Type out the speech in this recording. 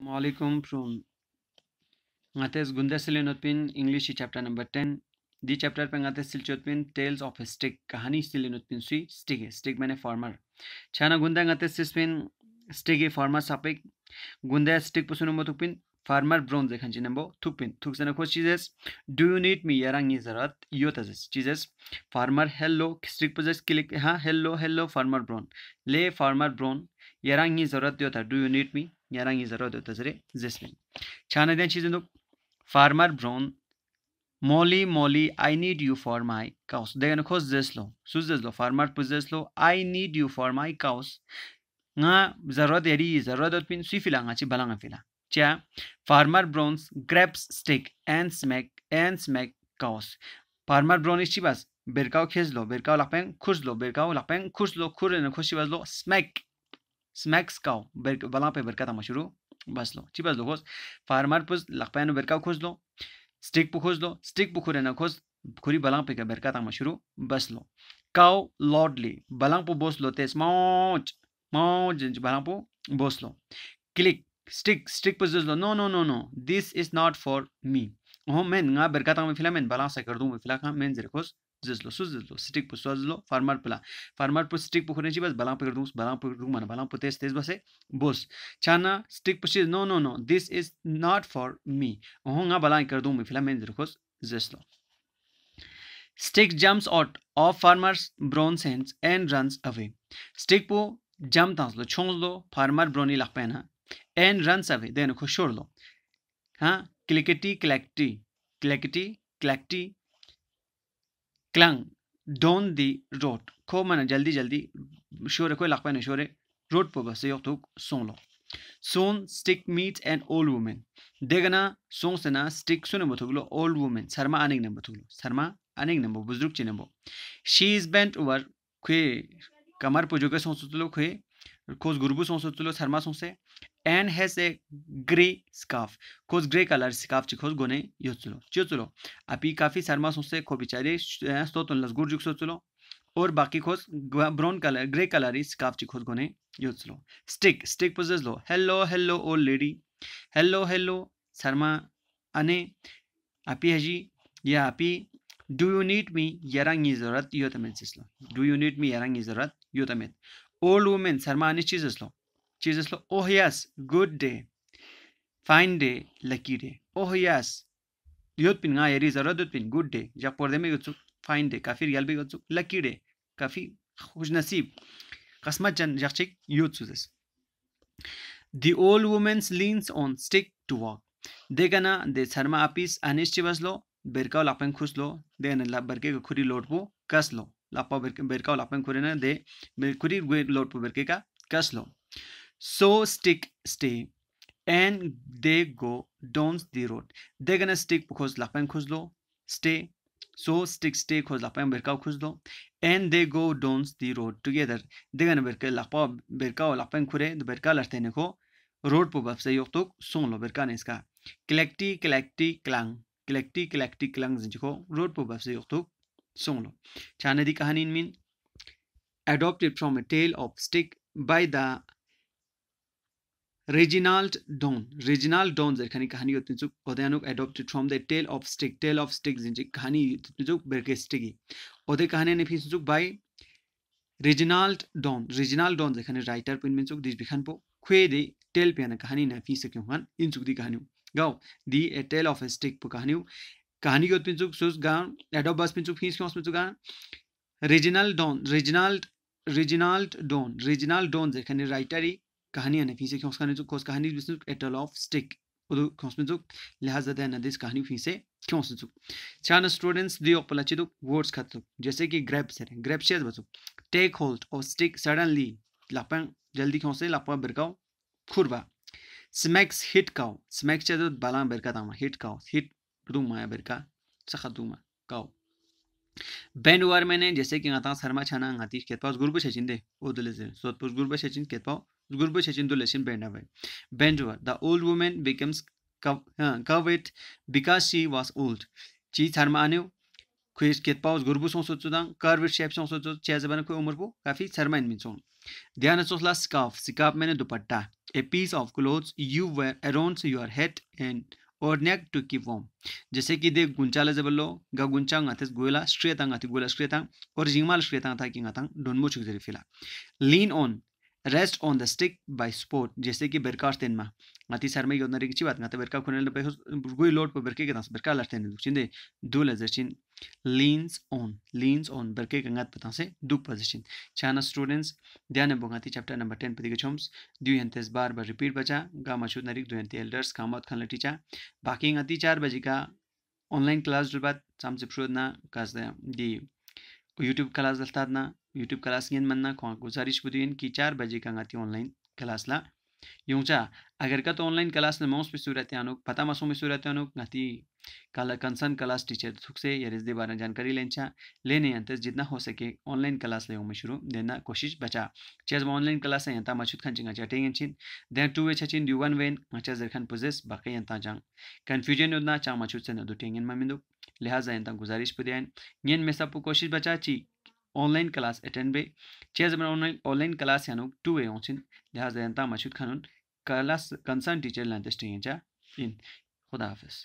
Assalamualaikum from ngates gundeselinotpin English chapter number 10 the chapter पे ngates silchotpin tales of a stick कहानी सिलिनोत्पिन सुई stick stick मैंने farmer छाना गुंदा ngates सिस्पिन stick farmer सापेक गुंदा stick पुसुनुमो तुपिन farmer bronze देखन चिनबो तुपिन तुक से नखो चीजेस do you need me यारंग ये जरूरत यो तजेस चीजेस farmer hello stick पुजेस क्लिक हां hello hello farmer brown ले farmer brown यारंग ये जरूरत यो था do you need me Herhangi zarar ötezeri zesmin. Çaneden çizinduk. Farmer Brown Molly, Molly, I need you for my cows. Degano kos zeslo. Sus zeslo. Farmer pus zeslo. I need you for my cows. Nga zarat eri zarat otpin sui fila nga chi balanga fila. Cha Farmer Brown's grabs stick and smack and smack cows. Farmer Brown is chibas. Berkao khezlo. Berkao lakpeng khuzlo. Berkao lakpeng khuzlo. Khurena khosibazlo. Smack smackskaw balapay berkata mashuru baslo chibas lo khos farmar pus lakpayano berkaw khos lo stick खोज लो stick पुखुरे ना खोज खुरी बलां पे बेरका तंग मशुरू बस लो काओ लॉडली बलां पो बोस लो तेस मौज मौज बलां पो बोस लो क्लिक स्टिक स्टिक पुस लो no no no no this is not for me oh मैं ना बेरका तंग में फिला मैं बलां से कर दूं फिला मैं जरे खोज जिज्लो सुजिज्लो स्टिक पु सजिलो फार्मर पुला फार्मर पु स्टिक पुखुनेची बस बलाम पकड़ दूस बलाम पकड़ दूं मन बलाम पु तेज तेज बसे बोस छाना स्टिक पु no no no this is not for me ओहंगा बलां कर दूं मैं फिलहाल मैं दिखोस जिज्लो stick jumps out of farmer's Brown's hands and runs away stick पु जम तासलो छोंगलो फार्मर ब्रोनी लख पैना एंड रन्स अवे देन खो छोड़ लो हां clickety clackety clackety clackety clang down the road खो मना जल्दी जल्दी शोरे कोई लाख पाने शोरे रोड पर बस यो तो सों लो सोन stick meet and old women देगना सों से ना स्टिक सुने बतूगलो ओल्ड वुमेन शर्मा अनेक नंबर बतुगलो शर्मा अनेक नंबर बुजुर्ग चीन number she is bent over खुए कमर के सों सुतलो खुए खोज गुरुबु सों सुतलो शर्मा सों से and has a grey scarf खोज ग्रे कलर स्काफ खोज गोने योचलो चिचलो आपी काफी सरमा सोचते खो बिचारी सो तो लसगुर जुग सोचलो और बाकी खोज ब्राउन कलर ग्रे कलर ही स्काफ खोज गोने योचलो स्टिक स्टिक पोजेस लो hello hello old lady hello hello सरमा अने आपी हजी या आपी डू यू नीड मी यरंग ही जरूरत यो तमेन सिसलो डू यू नीड मी यरंग ही जरूरत यो तमेन ओल्ड वुमेन सरमा अने चीज लो Jesus, Lord. Oh, yes, good day. Fine day, lucky day. Oh, yes. Yotpin nga yeri zaradotpin, good day. Ja porde me yotsuk, fine day. Kafir yalbi yotsuk, lucky day. Kafi khush nasib. Kasmat jan jachik yotsuzes. The old woman leans on stick to walk. Degana de sarma apis anishtivas lo, berkao lapen khus lo, degana la berke khuri lotpo kas lo. लापा बेरका लापन खुरे ना दे खुरी लोट बेरके का कस लो So stick, stay. And they go down the road. They're gonna stick because lapan khuzlo, stay. So stick, stay because lapan berkao khuzlo. And they go down the road together. They're gonna berka lapa berkao lapan kure, the berka lartene ko. Road पर बफ से योग तो सोन लो बेरका ने इसका clackety clackety clang clackety clackety clang जिनको road पर बफ से योग तो सोन लो छाने दी कहानी मीन adopted from a tale of stick by the Reginald Don Reginald Don এখানে কাহানি অতিযোগ অদয়ানুক adopted from the tale of stick tale of stick যে কাহানি অতিযোগ বেরকেস্টিগি ওদের কাহানি নেফি সুযোগ by Reginald Don Reginald Don যেখানে রাইটার পেন মেন চোখ দিস বিখান পো খুয়ে দে টেল পেয়ানা কাহানি নেফি সে কেউ হান ইন চুক দি কাহানি গাও দি এ টেল অফ স্টিক পো কাহানি কাহানি কি অতিন চুক সুস গান অ্যাডপ বাস পেন চুক ফিস কেউ আসপেন চুক গান Reginald Don Reginald Reginald Don Reginald Don যেখানে রাইটারই कहानियाँ नफीसे क्यों कहानी कहानी बिजनेस एटल ऑफ स्टिक उदु खोसमिजुक लिहाजा नदीस कहानी फी से क्यों सुजुक चान स्टूडेंट्स दी ओपलाचिदु वर्ड्स खत जैसे कि ग्रैब से ग्रैब शेयर बसु टेक होल्ड और स्टिक सडनली लापा जल्दी क्यों से लापा बिरकाओ खुरबा स्मैक्स हिट काओ स्मैक्स चेदो तो बाला बिरका तामा हिट काओ हिट रूमा बिरका सखा सखदूमा काओ बैंड वार मैंने जैसे कि आता शर्मा छाना आती खेतपाव गुरु सचिन दे सोतपुर गुरु सचिन खेतपाव गुरु सचिन तो लेन bend bend the old woman becomes कव it because she was old ची शर्मा आने खुश खेतपाव गुरु सौ सोच कर विट शेप सौ सोच छह जबान खुद उम्र को काफी शर्मा इन सोन ध्यान सोच ला स्काफ मैंने dupatta a piece of cloth you wear around your head and और नेक टू की kivom जैसे कि दे गुंचाले जबलो गा गुंचा गाथे गोयला स्ट्रेट आंग गोयला स्ट्रेट और जिंगमाल स्ट्रेट था कि आतंग डोनमो चुक जरी फिला lean on rest on the stick by support जैसे कि बिरका अर्थेन मा अति सर में योजना की बात ना तो बिरका खुने गुई लोट पर बिरके कहता बिरका लड़ते हैं दुख चिंदे दूल जैसे लीन्स ऑन लीन्स ऑन बिरके गंगा पता से दुख पजिशन छाना स्टूडेंट्स ध्यान बोंग अति चैप्टर नंबर टेन पति गुम दू हंतेस बार बार रिपीट बचा गा मशहूर नरिक दू हंते एल्डर्स काम खान लटीचा बाकी अति चार बजे का ऑनलाइन क्लास डुलबाद शाम से प्रोदना का दी यूट्यूब क्लास दलता यूट्यूब क्लास घेन मन्ना गुजारिश बुदुवेन की चार बजे का गाती ऑनलाइन क्लास ला यूंचा अगर का तो ऑनलाइन क्लास ने मौस पे सूरत आनुक पता मसू में सूरत आनुक गाती काला कंसर्न क्लास टीचर थुक से या रिश्ते बारे जानकारी लेंचा लेने अंतर जितना हो सके ऑनलाइन क्लास ले में शुरू देना कोशिश बचा चेज ऑनलाइन क्लास है यहाँ मछुत खन चिंगा चटेंग छिन देन टू वे छिन यू वन वेन मचा जरखन पुजेस बाकी यहाँ जंग कन्फ्यूजन योजना चांग मछुत से न दुटेंगन ममिंदु लिहाजा यहाँ गुजारिश पुदेन येन में सब कोशिश बचा ची online class attend be chairs online online class yanuk 2 e onchin lihaz denta mashud khanun class concern teacher lan testing ja in khuda hafiz